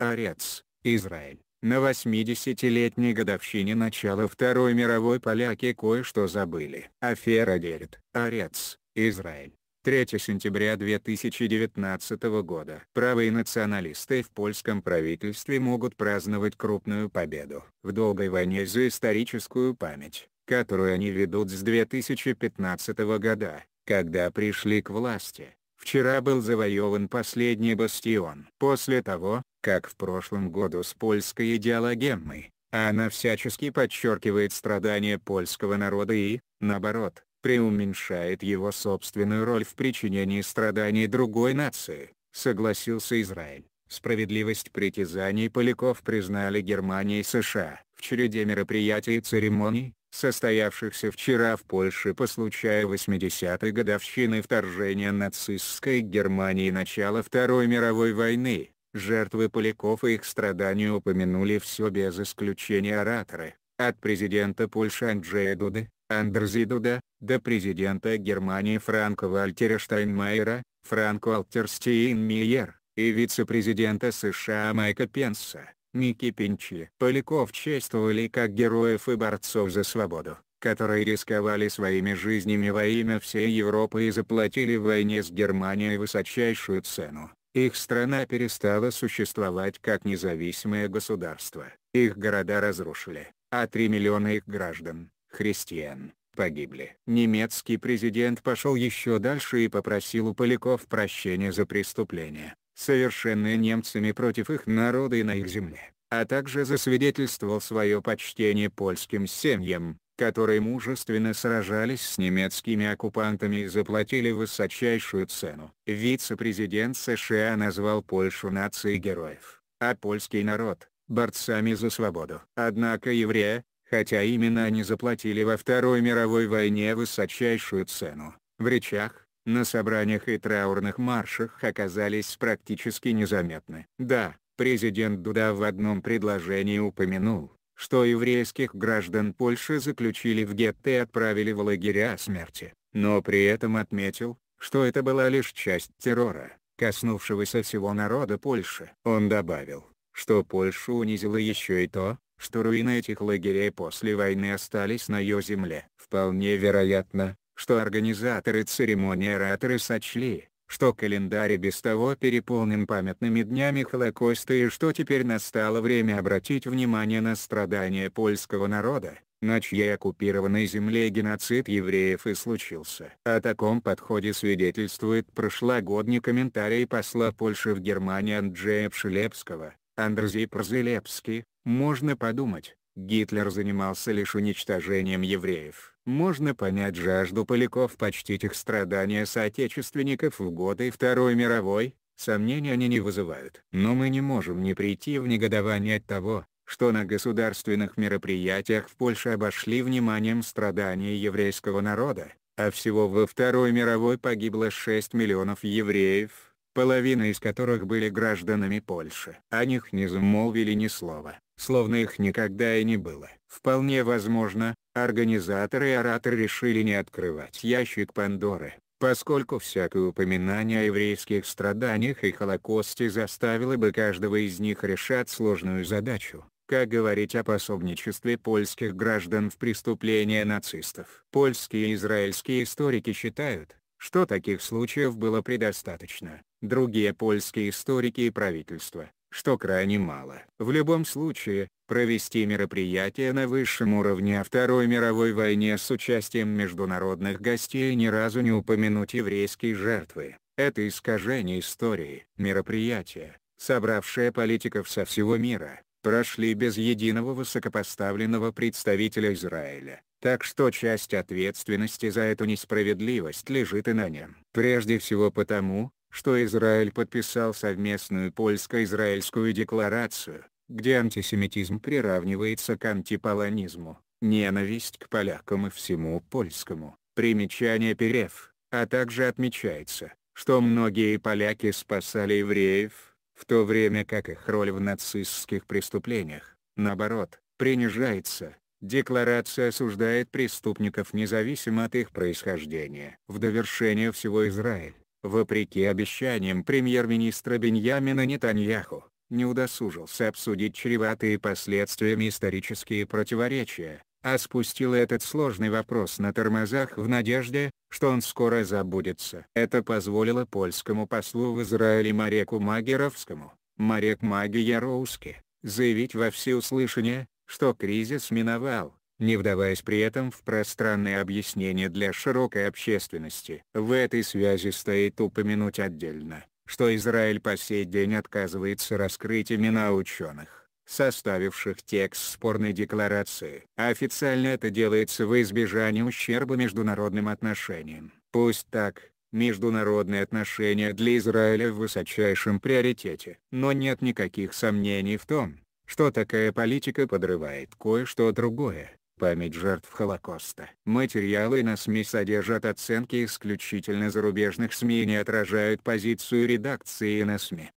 Арец, Израиль. На 80-летней годовщине начала Второй мировой поляки кое-что забыли. Афера Дерет, Арец, Израиль. 3 сентября 2019 года. Правые националисты в польском правительстве могут праздновать крупную победу в долгой войне за историческую память, которую они ведут с 2015 года, когда пришли к власти. Вчера был завоеван последний бастион. После того, как в прошлом году с польской идеологемой, а она всячески подчеркивает страдания польского народа и, наоборот, преуменьшает его собственную роль в причинении страданий другой нации, согласился Израиль. Справедливость притязаний поляков признали Германия и США. В череде мероприятий и церемоний, состоявшихся вчера в Польше по случаю 80-й годовщины вторжения нацистской Германии и начала Второй мировой войны, жертвы поляков и их страдания упомянули все без исключения ораторы, от президента Польши Анджея Дуды, Андерзи Дуда, до президента Германии Франка Вальтера Штайнмайера, Франко Алтерстейн Мейер, и вице-президента США Майка Пенса. Пинчи, Поляков чествовали как героев и борцов за свободу, которые рисковали своими жизнями во имя всей Европы и заплатили в войне с Германией высочайшую цену. Их страна перестала существовать как независимое государство, их города разрушили, а 3 миллиона их граждан, христиан, погибли. Немецкий президент пошел еще дальше и попросил у поляков прощения за преступление, совершенные немцами против их народа и на их земле, а также засвидетельствовал свое почтение польским семьям, которые мужественно сражались с немецкими оккупантами и заплатили высочайшую цену. Вице-президент США назвал Польшу нацией героев, а польский народ – борцами за свободу. Однако евреи, хотя именно они заплатили во Второй мировой войне высочайшую цену, в речах, на собраниях и траурных маршах оказались практически незаметны. Да, президент Дуда в одном предложении упомянул, что еврейских граждан Польши заключили в гетто и отправили в лагеря смерти, но при этом отметил, что это была лишь часть террора, коснувшегося всего народа Польши. Он добавил, что Польшу унизило еще и то, что руины этих лагерей после войны остались на ее земле. Вполне вероятно, что организаторы церемонии ораторы сочли, что календарь без того переполнен памятными днями Холокоста и что теперь настало время обратить внимание на страдания польского народа, на чьей оккупированной земле геноцид евреев и случился. О таком подходе свидетельствует прошлогодний комментарий посла Польши в Германии Анджея Пшелепского, Андрзий Прозелепский, можно подумать, Гитлер занимался лишь уничтожением евреев. Можно понять жажду поляков почтить их страдания соотечественников в годы Второй мировой, сомнений они не вызывают. Но мы не можем не прийти в негодование от того, что на государственных мероприятиях в Польше обошли вниманием страдания еврейского народа, а всего во Второй мировой погибло 6 миллионов евреев, половина из которых были гражданами Польши. О них не замолвили ни слова словно их никогда и не было. Вполне возможно, организаторы и ораторы решили не открывать ящик Пандоры, поскольку всякое упоминание о еврейских страданиях и Холокосте заставило бы каждого из них решать сложную задачу как говорить о пособничестве польских граждан в преступления нацистов. Польские и израильские историки считают, что таких случаев было предостаточно. Другие польские историки и правительства, что крайне мало. В любом случае, провести мероприятие на высшем уровне о Второй мировой войне с участием международных гостей и ни разу не упомянуть еврейские жертвы. Это искажение истории. Мероприятие, собравшее политиков со всего мира, прошли без единого высокопоставленного представителя Израиля. Так что часть ответственности за эту несправедливость лежит и на нем. Прежде всего потому, что Израиль подписал совместную польско-израильскую декларацию, где антисемитизм приравнивается к антиполонизму, ненависть к полякам и всему польскому, примечание Перев, а также отмечается, что многие поляки спасали евреев, в то время как их роль в нацистских преступлениях, наоборот, принижается. Декларация осуждает преступников независимо от их происхождения. В довершение всего Израиль, вопреки обещаниям премьер-министра Беньямина Нетаньяху, не удосужился обсудить чреватые последствиями исторические противоречия, а спустил этот сложный вопрос на тормозах в надежде, что он скоро забудется. Это позволило польскому послу в Израиле Мареку Магеровскому, Марек Маги Яроуске, заявить во всеуслышание, что кризис миновал, не вдаваясь при этом в пространные объяснения для широкой общественности. В этой связи стоит упомянуть отдельно, что Израиль по сей день отказывается раскрыть имена ученых, составивших текст спорной декларации. Официально это делается во избежание ущерба международным отношениям. Пусть так, международные отношения для Израиля в высочайшем приоритете. Но нет никаких сомнений в том, что такая политика подрывает кое-что другое. Память жертв Холокоста. Материалы на СМИ содержат оценки исключительно зарубежных СМИ и не отражают позицию редакции на СМИ.